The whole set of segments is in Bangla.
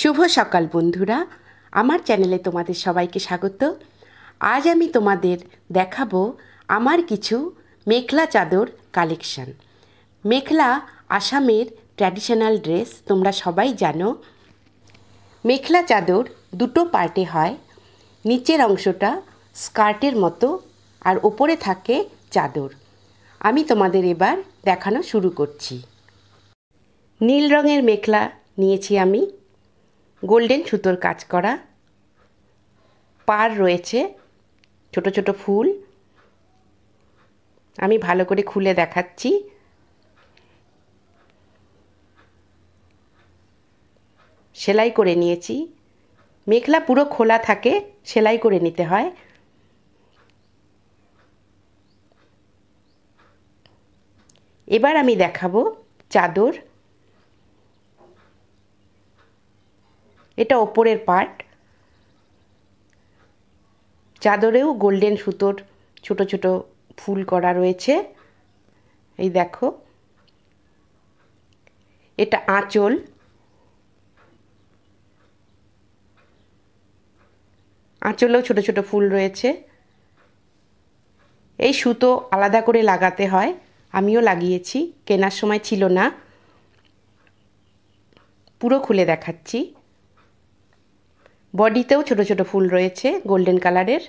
শুভ সকাল বন্ধুরা আমার চ্যানেলে তোমাদের সবাইকে স্বাগত আজ আমি তোমাদের দেখাবো আমার কিছু মেখলা চাদর কালেকশন মেখলা আসামের ট্র্যাডিশনাল ড্রেস তোমরা সবাই জানো মেখলা চাদর দুটো পার্টে হয় নিচের অংশটা স্কার্টের মতো আর ওপরে থাকে চাদর আমি তোমাদের এবার দেখানো শুরু করছি নীল রঙের মেখলা নিয়েছি আমি গোল্ডেন সুতোর কাজ করা পার রয়েছে ছোট ছোট ফুল আমি ভালো করে খুলে দেখাচ্ছি সেলাই করে নিয়েছি মেখলা পুরো খোলা থাকে সেলাই করে নিতে হয় এবার আমি দেখাবো চাদর এটা ওপরের পার্ট চাদরেও গোল্ডেন সুতোর ছোট ছোট ফুল করা রয়েছে এই দেখো এটা আঁচল আঁচলেও ছোট ছোট ফুল রয়েছে এই সুতো আলাদা করে লাগাতে হয় আমিও লাগিয়েছি কেনার সময় ছিল না পুরো খুলে দেখাচ্ছি বডিতেও ছোট ছোট ফুল রয়েছে গোল্ডেন কালারের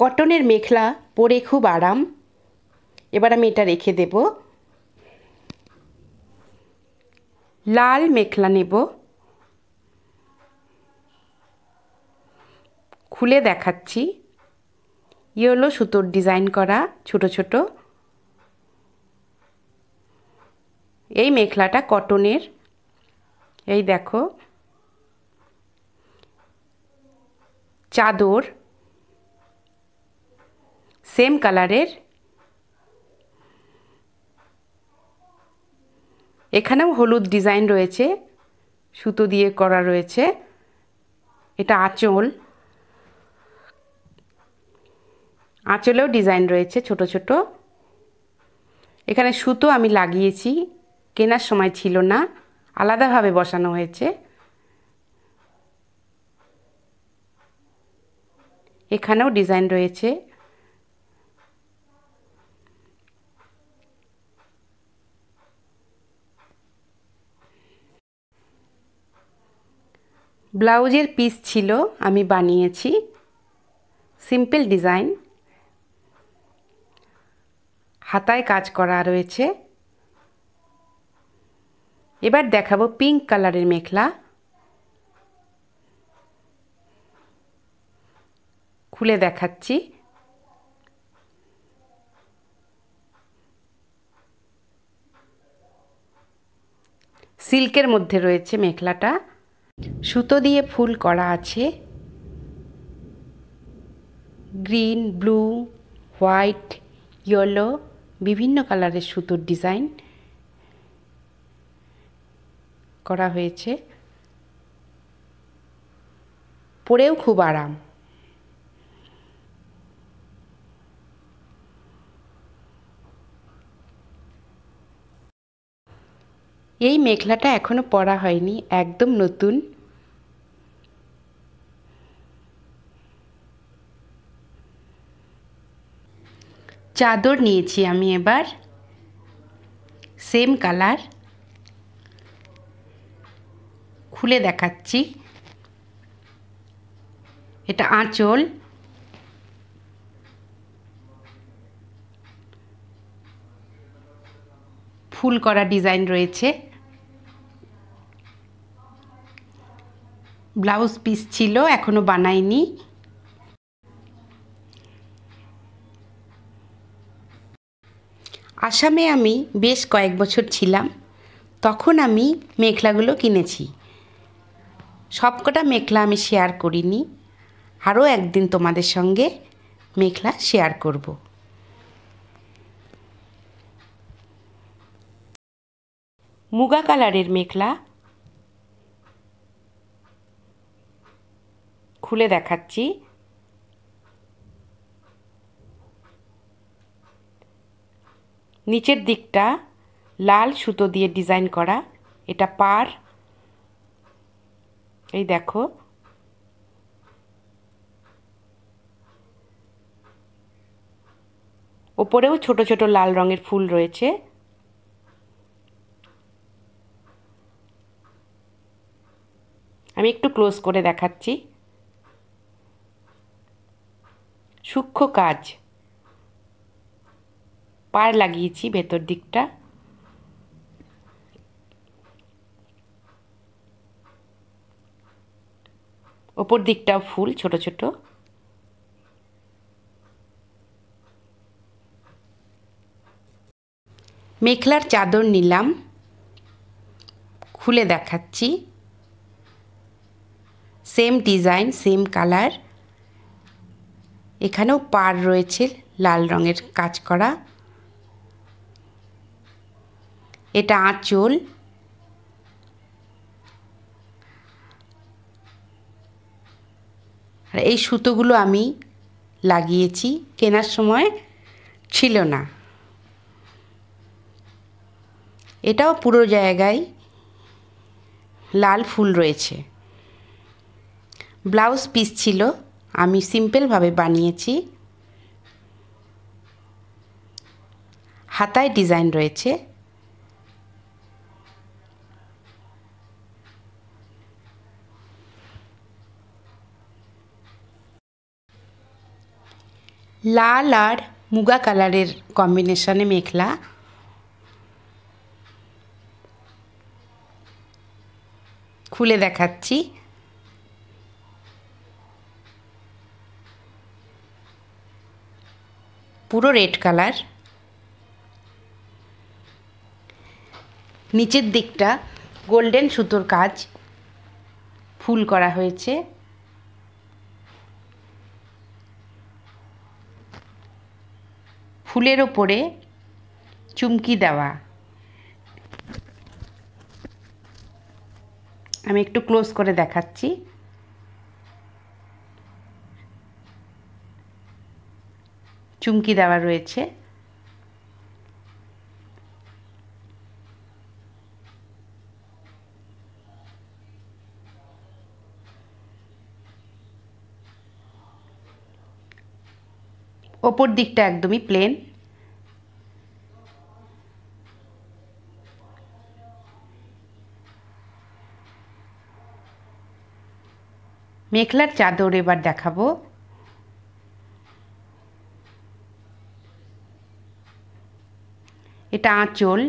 কটনের মেখলা পরে খুব আরাম এবার আমি এটা রেখে দেব লাল মেখলা নেব খুলে দেখাচ্ছি ইয়ে হলো সুতোর ডিজাইন করা ছোট ছোট এই মেখলাটা কটনের এই দেখো চাদর সেম কালারের এখানেও হলুদ ডিজাইন রয়েছে সুতো দিয়ে করা রয়েছে এটা আঁচল আঁচলেও ডিজাইন রয়েছে ছোট ছোট এখানে সুতো আমি লাগিয়েছি কেনার সময় ছিল না আলাদাভাবে বসানো হয়েছে এখানেও ডিজাইন রয়েছে ব্লাউজের পিস ছিল আমি বানিয়েছি সিম্পল ডিজাইন হাতায় কাজ করা রয়েছে এবার দেখাবো পিঙ্ক কালারের মেখলা খুলে দেখাচ্ছি সিল্কের মধ্যে রয়েছে মেখলাটা সুতো দিয়ে ফুল করা আছে গ্রিন ব্লু হোয়াইট ইয়েলো বিভিন্ন কালারের সুতোর ডিজাইন করা হয়েছে পরেও খুব আরাম এই মেখলাটা এখনও পরা হয়নি একদম নতুন চাদর নিয়েছি আমি এবার সেম কালার খুলে দেখাচ্ছি এটা আঁচল ফুল করা ডিজাইন রয়েছে ব্লাউজ পিস ছিল এখনও বানাইনি আসামে আমি বেশ কয়েক বছর ছিলাম তখন আমি মেখলাগুলো কিনেছি সবকটা মেখলা আমি শেয়ার করিনি আরও একদিন তোমাদের সঙ্গে মেখলা শেয়ার করব মুগা কালারের মেখলা খুলে দেখাচ্ছি নিচের দিকটা লাল সুতো দিয়ে ডিজাইন করা এটা পার এই দেখো ওপরেও ছোট ছোট লাল রঙের ফুল রয়েছে আমি একটু ক্লোজ করে দেখাচ্ছি সূক্ষ্ম কাজ পার লাগিয়েছি ভেতর দিকটা ওপর দিকটাও ফুল ছোট ছোট মেখলার চাদর নিলাম খুলে দেখাচ্ছি সেম ডিজাইন সেম কালার এখানেও পার রয়েছে লাল রঙের কাজ করা এটা আঁচল আর এই সুতোগুলো আমি লাগিয়েছি কেনার সময় ছিল না এটাও পুরো জায়গায় লাল ফুল রয়েছে ব্লাউজ পিস ছিল আমি সিম্পলভাবে বানিয়েছি হাতায় ডিজাইন রয়েছে লাল আর মুগা কালারের কম্বিনেশনে মেখলা খুলে দেখাচ্ছি পুরো রেড কালার নিচের দিকটা গোল্ডেন সুতোর কাজ ফুল করা হয়েছে ফুলের ওপরে চুমকি দেওয়া আমি একটু ক্লোজ করে দেখাচ্ছি চুমকি দেওয়া রয়েছে ওপর দিকটা একদমই প্লেন মেখলার চাদর এবার দেখাবো এটা আঁচল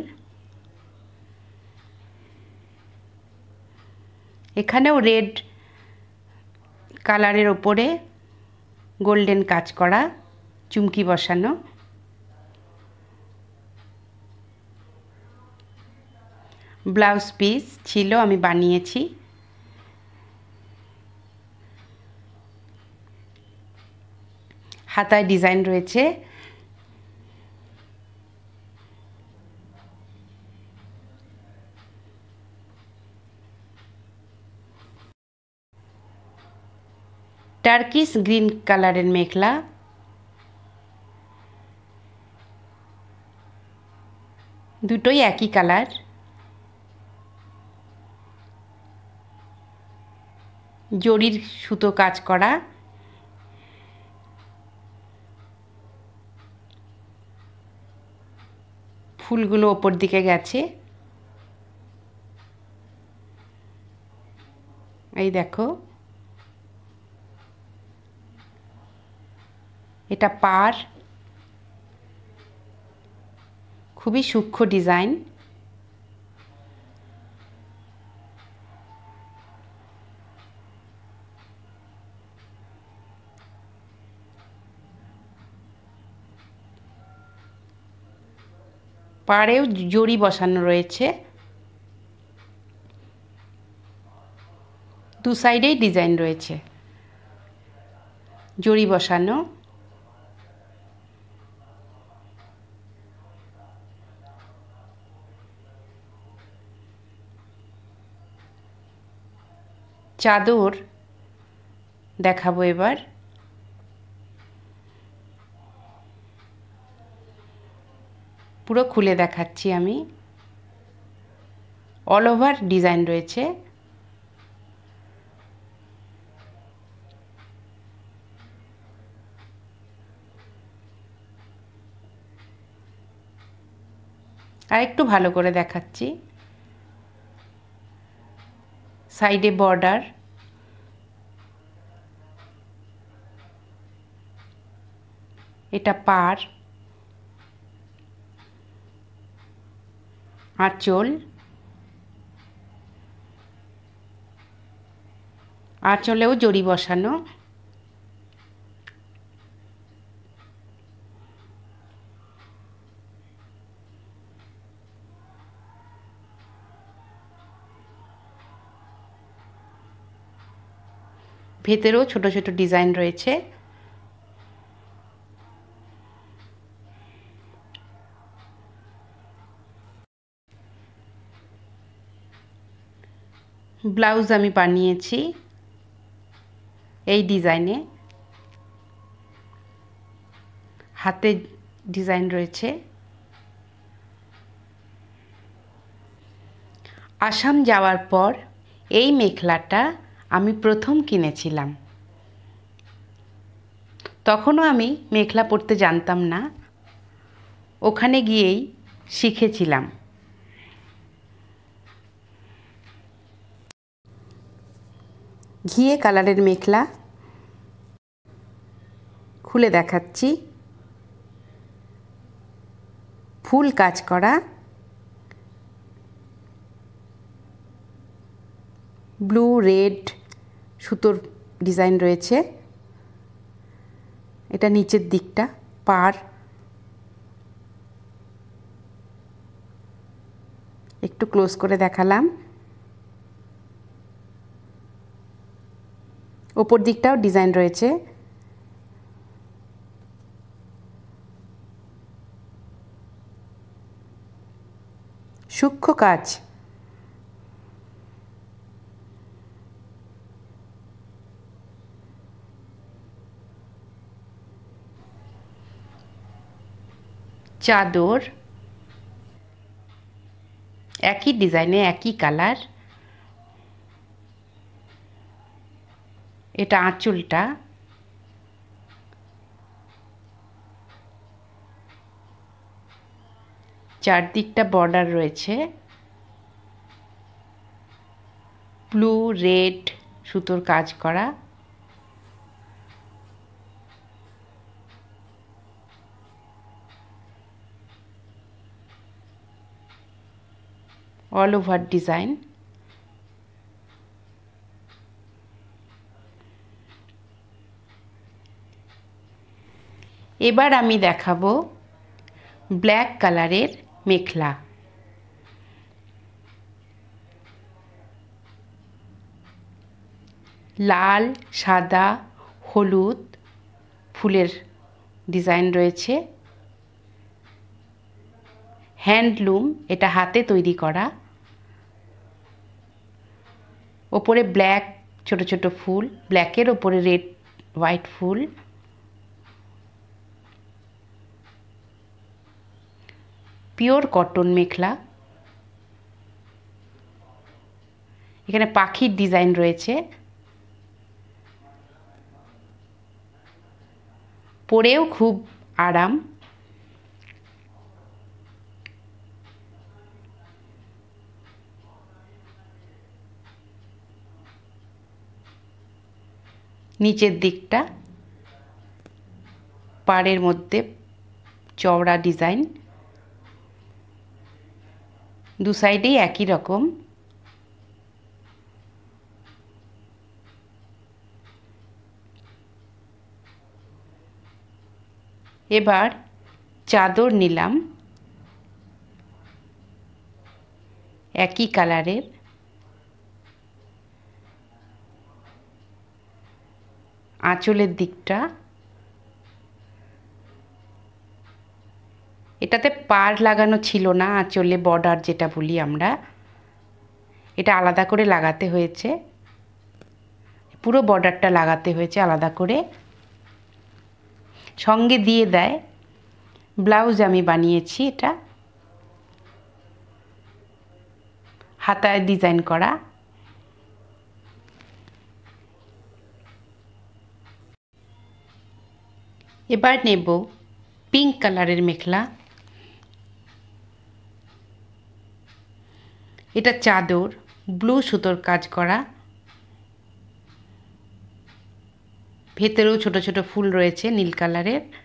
এখানেও রেড কালারের ওপরে গোল্ডেন কাজ করা চুমকি বসানো ব্লাউজ পিস ছিল আমি বানিয়েছি হাতায় ডিজাইন রয়েছে টার্কিশ গ্রিন কালারের মেখলা দুটোই একই কালার জরির সুতো কাজ করা ফুলগুলো ওপর দিকে গেছে এই দেখো এটা পার খুবই সূক্ষ্ম ডিজাইন পাড়েও জড়ি বসানো রয়েছে দু সাইডেই ডিজাইন রয়েছে জড়ি বসানো চাদর দেখাবো এবার পুরো খুলে দেখাচ্ছি আমি অল ওভার ডিজাইন রয়েছে আর একটু ভালো করে দেখাচ্ছি সাইডে বর্ডার এটা পার আঁচল আঁচলেও জড়ি বসানো ভেতরেও ছোট ছোট ডিজাইন রয়েছে ব্লাউজ আমি বানিয়েছি এই ডিজাইনে হাতে ডিজাইন রয়েছে আসাম যাওয়ার পর এই মেখলাটা আমি প্রথম কিনেছিলাম তখনও আমি মেখলা পড়তে জানতাম না ওখানে গিয়েই শিখেছিলাম ঘিয়ে কালারের মেখলা খুলে দেখাচ্ছি ফুল কাজ করা ব্লু রেড সুতোর ডিজাইন রয়েছে এটা নিচের দিকটা পার একটু ক্লোজ করে দেখালাম ওপর দিকটাও ডিজাইন রয়েছে সূক্ষ্ম কাজ চাদর একই ডিজাইনে একই কালার এটা আঁচলটা চারদিকটা বর্ডার রয়েছে ব্লু রেড সুতোর কাজ করা অল ওভার ডিজাইন এবার আমি দেখাবো ব্ল্যাক কালারের মেখলা লাল সাদা হলুদ ফুলের ডিজাইন রয়েছে হ্যান্ডলুম এটা হাতে তৈরি করা ওপরে ব্ল্যাক ছোট ছোট ফুল ব্ল্যাকের ওপরে red white full pure cotton mekhela এখানে পাখির ডিজাইন রয়েছে পরেও খুব আরাম নিচের দিকটা পাড়ের মধ্যে চওড়া ডিজাইন দু সাইডেই একই রকম এবার চাদর নিলাম একই কালারের আঁচলের দিকটা এটাতে পার লাগানো ছিল না আঁচলে বর্ডার যেটা বলি আমরা এটা আলাদা করে লাগাতে হয়েছে পুরো বর্ডারটা লাগাতে হয়েছে আলাদা করে সঙ্গে দিয়ে দেয় ব্লাউজ আমি বানিয়েছি এটা হাতায় ডিজাইন করা এবার নেব পিঙ্ক কালারের মেখলা এটা চাদর ব্লু সুতোর কাজ করা ভেতরেও ছোট ছোট ফুল রয়েছে নীল কালারের